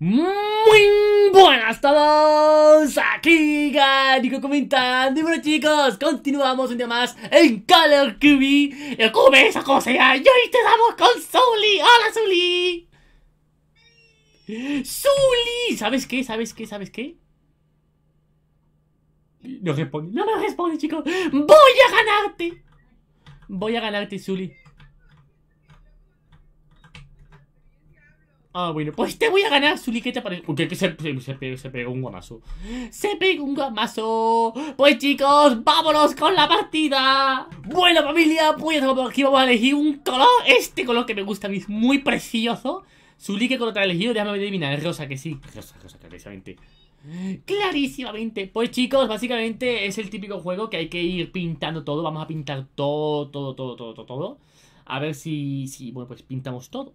Muy buenas todos, aquí Ganico comentando y bueno chicos, continuamos un día más en Color QB El QB es sea, y hoy te damos con Zully, hola Zully Zully, ¿sabes qué? ¿sabes qué? ¿sabes qué? No responde, no me responde chicos, voy a ganarte Voy a ganarte Zully Ah, bueno, pues te voy a ganar Zuliqueta para... se, se, pegó un guamazo. Se pegó un guamazo. Pues chicos, vámonos con la partida. Bueno, familia, pues aquí vamos a elegir un color. Este color que me gusta a mí es muy precioso. Su ¿qué color ha elegido? Déjame adivinar. Rosa, que sí. Rosa, rosa, clarísimamente. Clarísimamente. Pues chicos, básicamente es el típico juego que hay que ir pintando todo. Vamos a pintar todo, todo, todo, todo, todo. todo. A ver si, si, bueno, pues pintamos todo.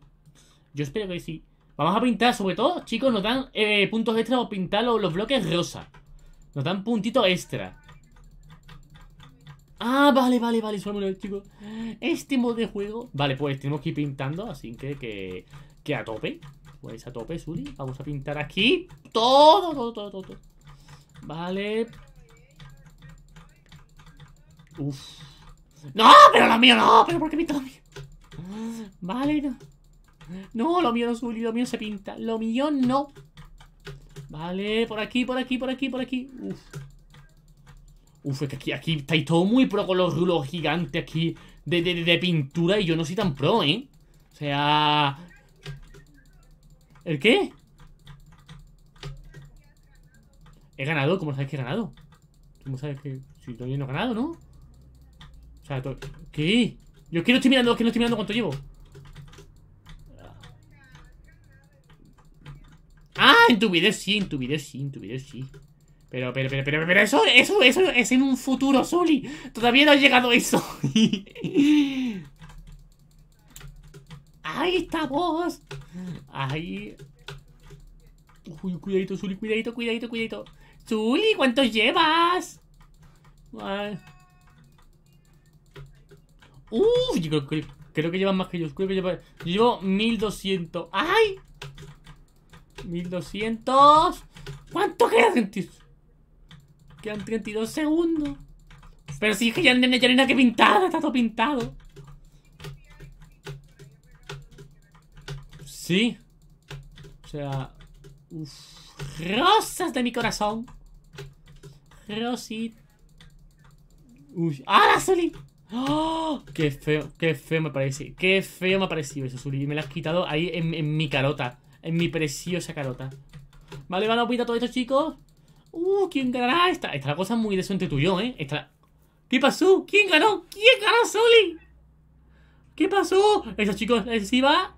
Yo espero que sí. Vamos a pintar, sobre todo, chicos, nos dan eh, puntos extra o pintar los, bloques rosa. Nos dan puntitos extra. Ah, vale, vale, vale, suélmelo, chicos. Este modo de juego. Vale, pues tenemos que ir pintando, así que, que, que a tope. Pues a tope, Suri. Vamos a pintar aquí todo, todo, todo, todo. Vale. Uf. ¡No! ¡Pero la mía no! ¡Pero por qué pinta la mía! Vale, no. No, lo mío no es lo mío se pinta. Lo mío no. Vale, por aquí, por aquí, por aquí, por aquí. Uf. Uf, es que aquí, aquí estáis todo muy pro con los rulos gigantes aquí de, pintura y yo no soy tan pro, ¿eh? O sea... ¿El qué? ¿He ganado? ¿Cómo sabes que he ganado? ¿Cómo sabes que...? Si todavía no he ganado, ¿no? O sea, ¿qué? Yo es no estoy mirando, es que no estoy mirando cuánto llevo. Ah, en tu video sí, en tu video sí, en tu video sí. Pero, pero, pero, pero, pero eso, eso, eso es en un futuro, Sully. Todavía no ha llegado eso. Ahí estamos. Ahí. Uy, cuidadito, Zully, cuidadito, cuidadito, cuidadito. Sully, ¿cuántos llevas? Uy creo, creo, que llevan más que yo. Creo que Yo llevo 1200. ¡Ay! 1200. ¿Cuánto queda, Quedan 32 segundos. Pero si es que ya, no hay nada que pintar, está todo pintado. Sí. O sea. Rosas de mi corazón. Rosit. ¡Ah, ¡Oh! ¡Qué feo! ¡Qué feo me parece! ¡Qué feo me ha parecido eso, Y Me lo has quitado ahí en, en mi carota en mi preciosa carota. Vale, van a opinar todos estos chicos. Uh, ¿quién ganará esta? Esta es la cosa muy de entre tú y yo, ¿eh? ¿Qué pasó? ¿Quién ganó? ¿Quién ganó, Soli? ¿Qué pasó? Estos chicos, sí va.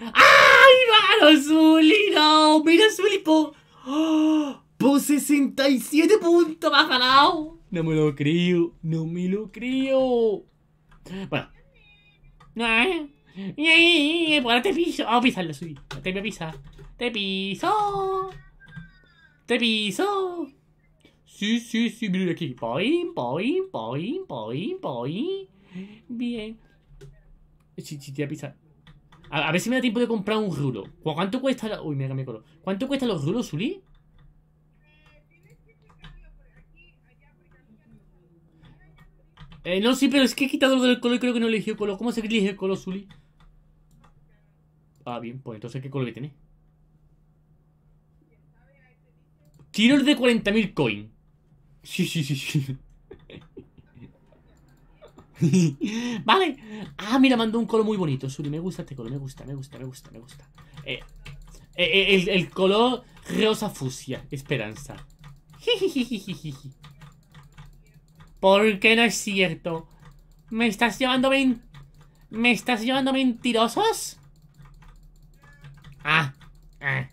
¡Ay, ¡vamos Zully! ¡No! ¡Mira, Zully! Po... 67 puntos ¡Va ganado! No me lo creo. No me lo creo. Bueno. ¿Eh? Y ahora te piso. Ah, oh, Te Te piso. Te piso. Sí, sí, sí, miren aquí. voy poin, poin, poin, poin. Bien. Sí, sí, te a pisar. A, ver si me da tiempo de comprar un rulo. ¿Cuánto cuesta la... Uy, me cambié color. ¿Cuánto cuesta los rulos, Suli? Eh, no, sí, pero es que he quitado lo del color y creo que no eligió color. ¿Cómo se elige el color, Suli? Ah, bien, pues entonces ¿qué color tiene? Tiro el de 40.000 coin. Sí, sí, sí, sí. vale. Ah, mira, mandó un color muy bonito, Suri. Me gusta este color, me gusta, me gusta, me gusta, me gusta. Eh, eh, eh el, color rosa fucsia, esperanza. ¿Por qué no es cierto? ¿Me estás llevando men ¿Me estás llevando mentirosos? Ah, ah.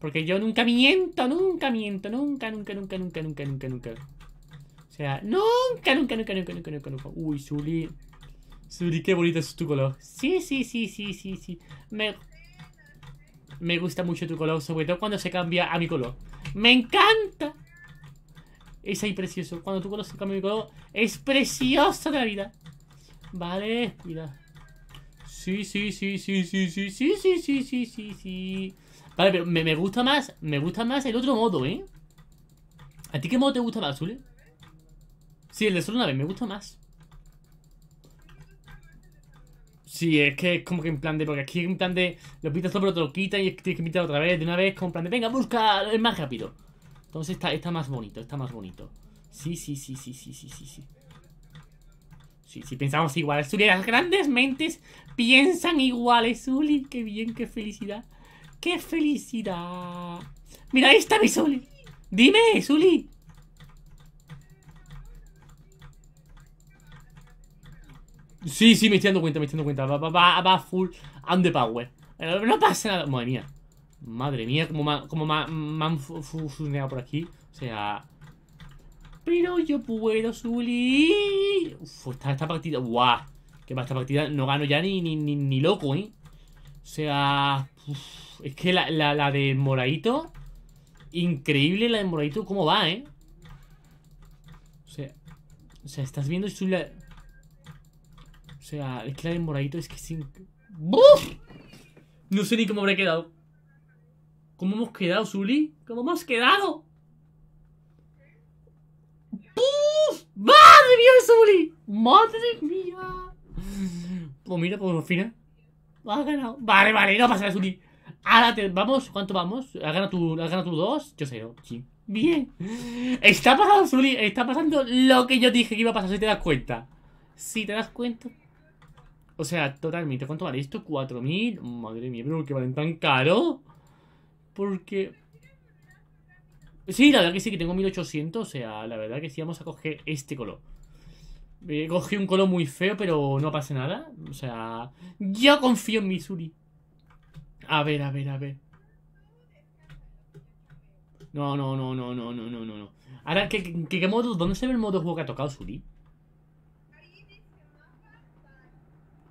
Porque yo nunca miento, nunca miento, nunca, nunca, nunca, nunca, nunca, nunca, nunca. O sea, nunca, nunca, nunca, nunca, nunca, nunca, nunca. Uy, Zuli, Zuli, qué bonito es tu color. Sí, sí, sí, sí, sí, sí. Me, me gusta mucho tu color, sobre todo cuando se cambia a mi color. ¡Me encanta! Es ahí precioso. Cuando tu color se cambia a mi color, es precioso de la vida. Vale, cuidado. Sí, sí, sí, sí, sí, sí, sí, sí, sí, sí, sí, Vale, pero me, me, gusta más, me gusta más el otro modo, ¿eh? ¿A ti qué modo te gusta más, Zule? Sí, el de solo una vez, me gusta más. Sí, es que es como que en plan de. Porque aquí en plan de. Lo pitas solo, pero te lo quitan y tienes que pitar otra vez. De una vez, como plan de. Venga, busca, el más rápido. Entonces está, está más bonito, está más bonito. Sí, sí, sí, sí, sí, sí, sí, sí. Si, si pensamos igual, Zuli, las grandes mentes piensan iguales, Zuli. Qué bien, qué felicidad. Qué felicidad. Mira, ahí está mi Zuli. Dime, Zuli. Sí, sí, me estoy dando cuenta, me estoy dando cuenta. Va, va, va, va full underpower. No pasa nada. Madre mía. Madre mía, como, me han fusionado por aquí. O sea, pero yo puedo subir. Uf, esta, esta partida. ¡Guau! Que para esta partida no gano ya ni, ni, ni, loco, ¿eh? O sea. es que la, de moradito Increíble la de moradito, cómo va, ¿eh? O sea. O sea, estás viendo O sea, es que la de moradito es que sin. ¡Buf! No sé ni cómo habré quedado. ¿Cómo hemos quedado, Zuli? ¿Cómo hemos quedado? ¡Madre mía, ¡Madre mía! Pues mira, pues al final. Ha ganado. Vale, vale, no pasa nada, Suli. Ahora te, vamos, ¿cuánto vamos? ¿Has ganado tu... has ganado tú dos? Yo sé, Sí. Bien. Está pasando, Suli, está pasando lo que yo dije que iba a pasar, si te das cuenta. Si te das cuenta. O sea, totalmente. ¿Cuánto vale esto? ¿4.000? Madre mía, pero qué valen tan caro. Porque... Sí, la verdad que sí, que tengo 1800. O sea, la verdad que sí, vamos a coger este color. Eh, cogí un color muy feo, pero no pasa nada. O sea, yo confío en Missouri. A ver, a ver, a ver. No, no, no, no, no, no, no, no. no. Ahora, ¿qué, qué, modo? ¿Dónde se ve el modo juego que ha tocado Suri?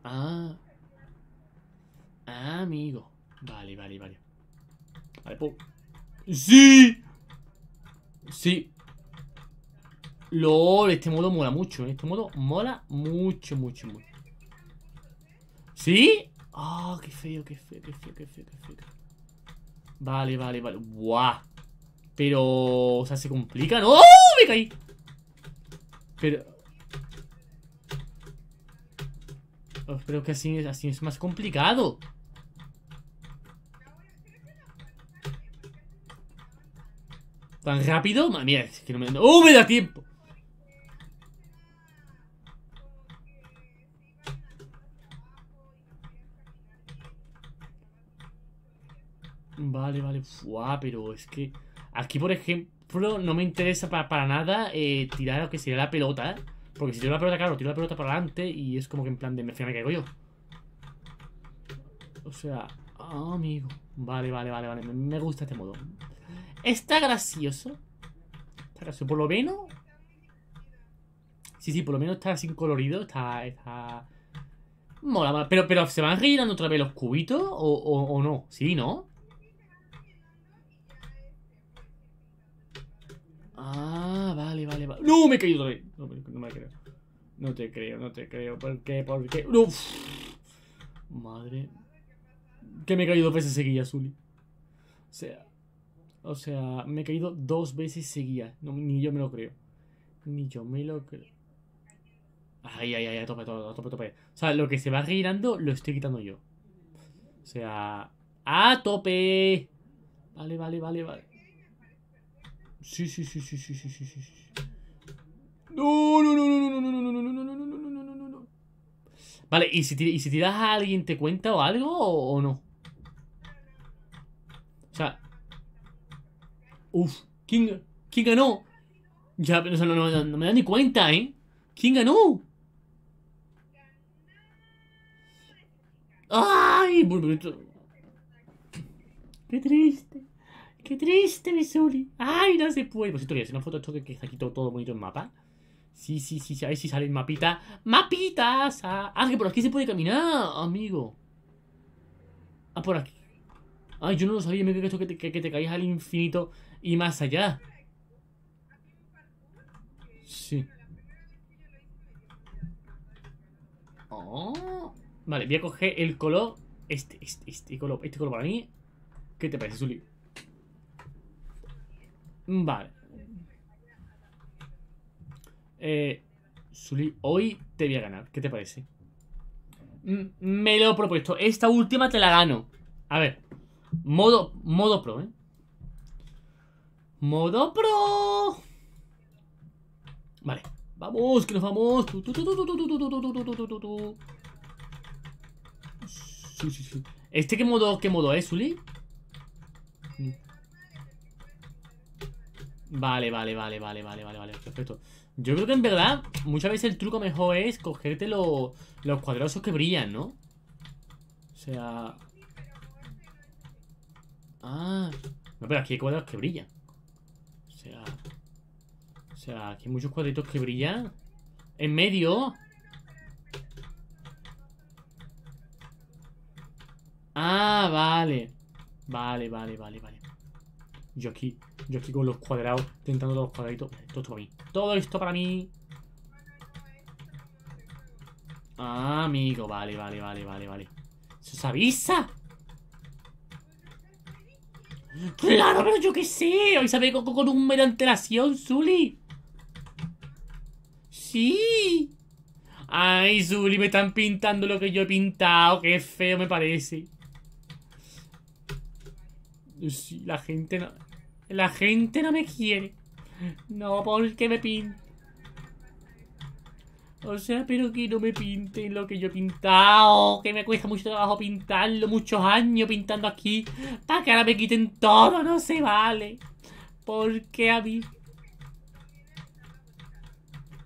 Ah. Ah, amigo. Vale, vale, vale. Vale, pues. ¡Sí! Sí. LOL, este modo mola mucho, ¿eh? Este modo mola mucho, mucho, mucho. ¿Sí? Ah, oh, qué feo, qué feo, qué feo, qué feo, qué feo. Vale, vale, vale. ¡Buah! Pero... O sea, se complica. ¡No! ¡Oh! ¡Me caí! Pero... Creo oh, que así, así es más complicado. ¿Tan rápido? Madre mía, es que no me... ¡Oh, me da tiempo! Vale, vale. Fuá, pero es que... Aquí, por ejemplo, no me interesa para, nada eh, tirar lo que sería la pelota. Porque si tiro la pelota, claro, tiro la pelota para adelante y es como que en plan de... Me, me caigo yo. O sea... amigo. Vale, vale, vale, vale. me gusta este modo. Está gracioso. Está gracioso. Por lo menos. Sí, sí, por lo menos está sin colorido. Está. está... Mola, Pero, pero ¿se van rellenando otra vez los cubitos? ¿O, no? Sí, ¿no? Ah, vale, vale, vale. ¡No! Me he caído otra vez. No, me me creo. No te creo, no te creo. ¿Por qué? ¿Por qué? ¡Uf! Madre. Que me he caído dos veces seguidas, azul O sea. O sea, me he caído dos veces seguidas. ni yo me lo creo. Ni yo me lo creo. Ay, ay, ay, a tope, tope, tope, tope. O sea, lo que se va girando lo estoy quitando yo. O sea, a tope. Vale, vale, vale, vale. Sí, sí, sí, sí, sí, sí, sí, sí. No, no, no, no, no, no, no, no, no, no, no, no, no, no, no, no. Vale, ¿y si, tiras a alguien te cuenta o algo o no? Uf, ¿quién, ¿quién ganó? Ya, pero no, no, me dan ni cuenta, ¿eh? ¿Quién ganó? ¡Ay! ¡Qué triste! ¡Qué triste, Missouri! ¡Ay, no se puede! Por cierto, voy a una foto de choque que, está aquí todo, bonito el mapa. Sí, sí, sí, sí, a si sale el mapita. ¡Mapitas! Ah, ah, que por aquí se puede caminar, amigo. Ah, por aquí. Ay, yo no lo sabía, me dicho que te, que, te caías al infinito y más allá. Sí. Oh. Vale, voy a coger el color. Este, este, este color. Este color para mí. ¿Qué te parece, Zuli? Vale. Eh, hoy te voy a ganar. ¿Qué te parece? Mm, me lo he propuesto. Esta última te la gano. A ver. Modo, modo pro, ¿eh? Modo pro. Vale, vamos, que nos vamos. ¿Este qué modo, qué modo es, Uli? Vale, vale, vale, vale, vale, vale, vale, perfecto. Yo creo que en verdad, muchas veces el truco mejor es cogerte los cuadrosos que brillan, ¿no? O sea, Ah. No, pero aquí hay cuadrados que brillan. O sea... O sea, aquí hay muchos cuadritos que brillan. ¡En medio! Ah, vale. Vale, vale, vale, vale. Yo aquí, yo aquí con los cuadrados, tentando todos los cuadraditos. Todo esto para mí. Todo esto para mí. Ah, amigo, vale, vale, vale, vale, vale. ¡Se avisa! Claro, pero yo qué sé. Hoy sabe con, con un de antelación, Zully. Sí. Ay, Zully, me están pintando lo que yo he pintado. Qué feo me parece. Sí, la gente no... La gente no me quiere. No, porque me pinta. O sea, pero que no me pinten lo que yo he pintado, que me cuesta mucho trabajo pintarlo, muchos años pintando aquí, para que ahora me quiten todo, no se vale. Porque a mí...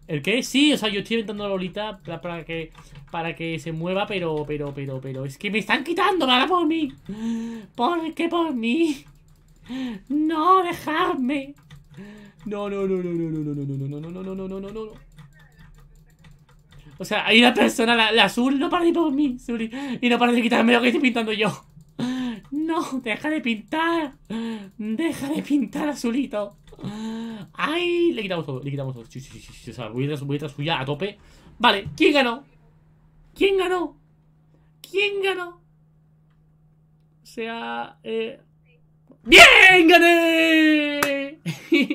¿El qué? Sí, o sea, yo estoy inventando la bolita para, que para que se mueva, pero, pero, pero, pero, es que me están quitando, para por mí. ¿Por qué por mí? No, dejarme. No, no, no, no, no, no, no, no, no, no, no, no, no, no, no, no, no. O sea, hay una persona, la, azul, no para de por mí, Suri. Y no para de quitarme lo que estoy pintando yo. No, deja de pintar. Deja de pintar, azulito. Ay, le quitamos todo, le quitamos todo. Sí, sí, sí, o sea, voy a voy tras suya a tope. Vale, ¿quién ganó? ¿Quién ganó? ¿Quién ganó? O sea, eh... ¡Bien! ¡Gané!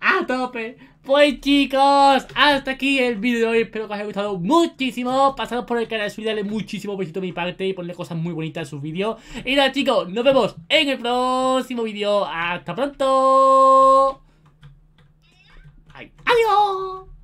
¡A tope! Pues chicos, hasta aquí el vídeo de hoy, espero que os haya gustado muchísimo Pasad por el canal, dale muchísimo besito a mi parte y ponle cosas muy bonitas en sus vídeos Y nada chicos, nos vemos en el próximo vídeo, hasta pronto ¡Adiós!